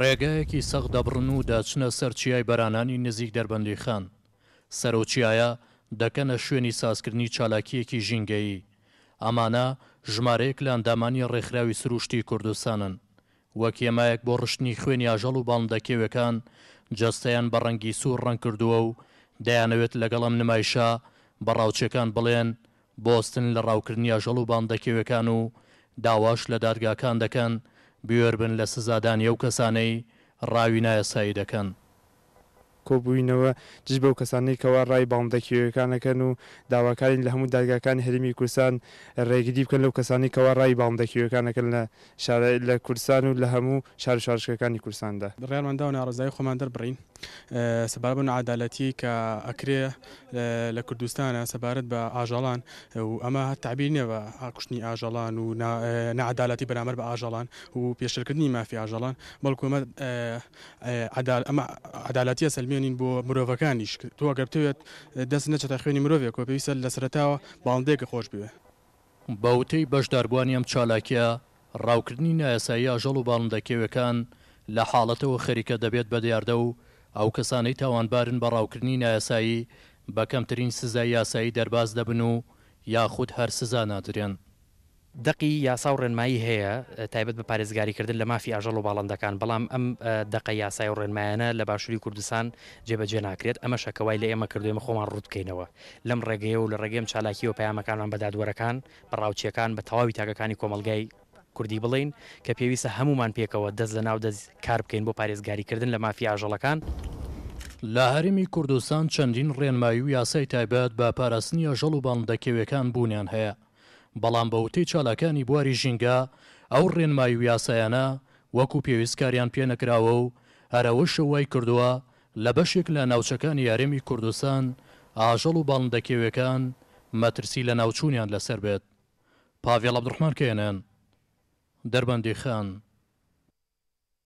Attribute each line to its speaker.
Speaker 1: ڕێگایەکی سەق دەبڕن و داچنە سەرچیای بەرانانی نزیک دەربەندی خان سەرۆچیایە دەکەنە شوێنی سازکردنی چالاکیەکی ژینگەیی ئەمانە ژمارەیەک لە ئەندامانی ڕێکخراوی سروشتی کوردستانن وەک ئێمایەک بۆ ڕشتنی خوێنی ئاژەڵ و باڵندەکێوەکان جەستەیان بە ڕەنگی سوور ڕەن کردووە و دەیانەوێت لەگەڵم نمایشا بەڕاوچەکان بڵێن بۆستن لە ڕاوکردنی ئاژەڵ و باندەکێوەکان و داواش لە دادگاکان دەکەن بێربن لە سزادان ئەو کەسانەی ڕاوی نایە سایی دەکەن.
Speaker 2: کۆبووینەوە جش بەو کەسانەی کەوا ڕای باڵندەکیەکانەکەن و داواکارین لە هەموو دادگاکانی هەرمی کوردستان ڕێگیری بکەن لەو کەسانی کەوا ڕای باڵندەکیەکانەکەن لە لە کوردستان و لە هەموو شار شارشەکانی کوردستاندا ڕێماندا و ناڕزای خۆمان دەربڕین
Speaker 3: سەبار بن عدالەتی کە ئەکرێ لە کوردستانە سەبارەت بە ئاژەڵان و ئەمە تعبیر نەوە ئاکوشتنی ئاژەڵان و نعادالەتی بەرامەر بە ئاژەڵان و پێشترکردنی مافی ئاژەڵان بەڵکومە ئەمە عدالەتیە سلمێنین بۆ مرۆڤەکانیش کرد تو ئەگەرتوێت دەست نەچێتە خوێنی مرۆڤێک و پێویستە لە سرەتاوە باڵندێکە خۆش بوێ
Speaker 1: بەوتەی بەشداربوونی ئەم چالاکیە ڕاوکردنی نایاسایی ئاژەڵ و باڵندەکێوەکان لە حاڵەتەوە خەریکە دەبێت بەدیاردە و ئەو کەسانەی تاوانبارن بە ڕاوکردنی نایاسایی بە کەمترین سزای یاسایی دەرباز دەبن و یاخود هەر سزا نادرێن. دقی یاسا و ڕێنمایی هەیە تایبەت
Speaker 4: بە پارێزگاریکردن لە مافی ئاژەڵ و باڵندەکان بەڵام ئەم دقە یاسای و ڕێنمایانە لە باشووری کوردستان جێبەجێ ناکرێت ئەمە شەکەوای لە ئێمە کردوێمە خۆمان ڕوودکەینەوە لەم ڕێگەیە و لە ڕێگەم چالاکی و پەیامەکانمان بەدادوەرەکان بەڕاوچیەکان بە تەواوی تاگەکانی کۆمەلگای کوردی بڵین کە پێویستە هەمومان پێکەوە دەست لە ناو دەست کار بکەین بۆ پارێزگاریکردن لە مافی ئاژەڵەکان.
Speaker 1: لە هەرمی کوردستان چەندین ڕێنمایی و یاسای تایبەت بە پاراستنی ئەژەڵ و باڵندەکەوەکان بوونیان هەیە. بەڵام بەوتەی چالاکانی بواری ژینگە ئەو ڕێنمای و یاسایانە وەکو پێویستکاریان پێنەکراوە و هەرەوە شەوای کردووە لە بەشێک لە ناوچەکانی یارێمی کوردستان ئاژەڵ و باڵندەکێوەکان مەترسی لە ناوچوونیان لەسەر بێت پاڤێڵ عبدڕحمان کێنێن دەربەندی خان